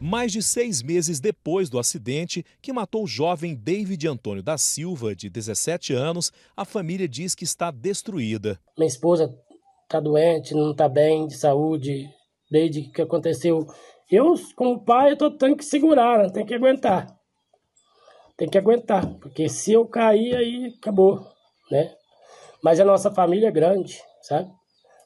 Mais de seis meses depois do acidente que matou o jovem David Antônio da Silva, de 17 anos, a família diz que está destruída. Minha esposa está doente, não está bem de saúde, desde que aconteceu. Eu, como pai, eu tô, tenho que segurar, né? tenho que aguentar. Tem que aguentar, porque se eu cair, aí acabou, né? Mas a nossa família é grande, sabe?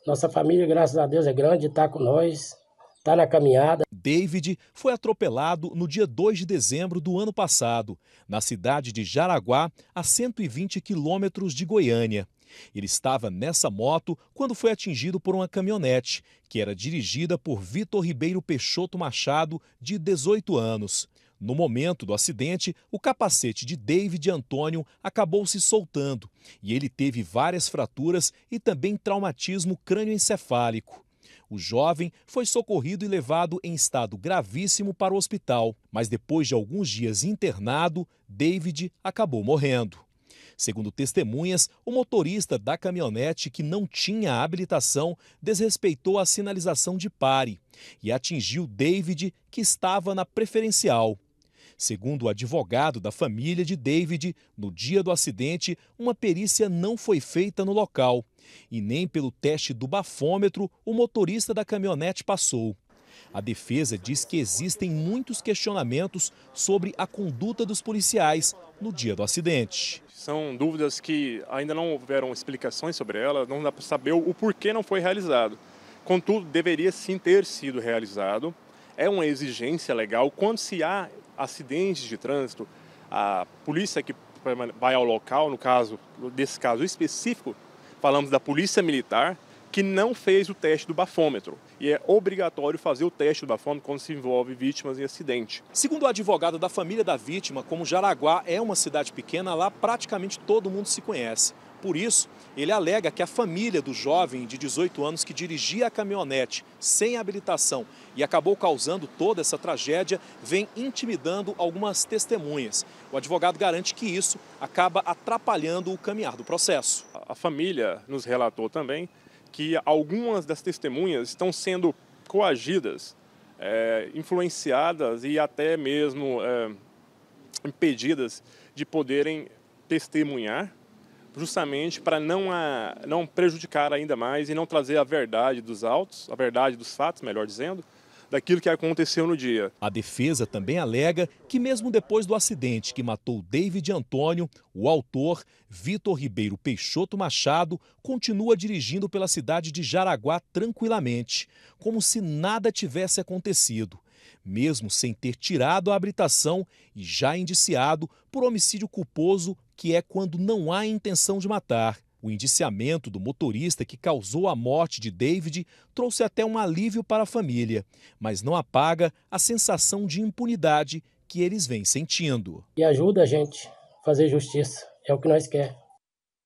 Nossa família, graças a Deus, é grande, está com nós está na caminhada. David foi atropelado no dia 2 de dezembro do ano passado, na cidade de Jaraguá, a 120 quilômetros de Goiânia. Ele estava nessa moto quando foi atingido por uma caminhonete, que era dirigida por Vitor Ribeiro Peixoto Machado, de 18 anos. No momento do acidente, o capacete de David Antônio acabou se soltando e ele teve várias fraturas e também traumatismo crânioencefálico. O jovem foi socorrido e levado em estado gravíssimo para o hospital, mas depois de alguns dias internado, David acabou morrendo. Segundo testemunhas, o motorista da caminhonete, que não tinha habilitação, desrespeitou a sinalização de pare e atingiu David, que estava na preferencial. Segundo o advogado da família de David, no dia do acidente, uma perícia não foi feita no local e nem pelo teste do bafômetro o motorista da caminhonete passou. A defesa diz que existem muitos questionamentos sobre a conduta dos policiais no dia do acidente. São dúvidas que ainda não houveram explicações sobre elas, não dá para saber o porquê não foi realizado. Contudo, deveria sim ter sido realizado. É uma exigência legal. Quando se há acidentes de trânsito, a polícia que vai ao local, no caso, desse caso específico, falamos da Polícia Militar, que não fez o teste do bafômetro. E é obrigatório fazer o teste do bafômetro quando se envolve vítimas em acidente. Segundo o advogado da família da vítima, como Jaraguá é uma cidade pequena, lá praticamente todo mundo se conhece. Por isso, ele alega que a família do jovem de 18 anos que dirigia a caminhonete sem habilitação e acabou causando toda essa tragédia vem intimidando algumas testemunhas. O advogado garante que isso acaba atrapalhando o caminhar do processo. A família nos relatou também que algumas das testemunhas estão sendo coagidas, é, influenciadas e até mesmo é, impedidas de poderem testemunhar, justamente para não, não prejudicar ainda mais e não trazer a verdade dos autos, a verdade dos fatos, melhor dizendo, daquilo que aconteceu no dia. A defesa também alega que, mesmo depois do acidente que matou David Antônio, o autor, Vitor Ribeiro Peixoto Machado, continua dirigindo pela cidade de Jaraguá tranquilamente, como se nada tivesse acontecido mesmo sem ter tirado a habilitação e já indiciado por homicídio culposo, que é quando não há intenção de matar. O indiciamento do motorista que causou a morte de David trouxe até um alívio para a família, mas não apaga a sensação de impunidade que eles vêm sentindo. E ajuda a gente a fazer justiça, é o que nós quer.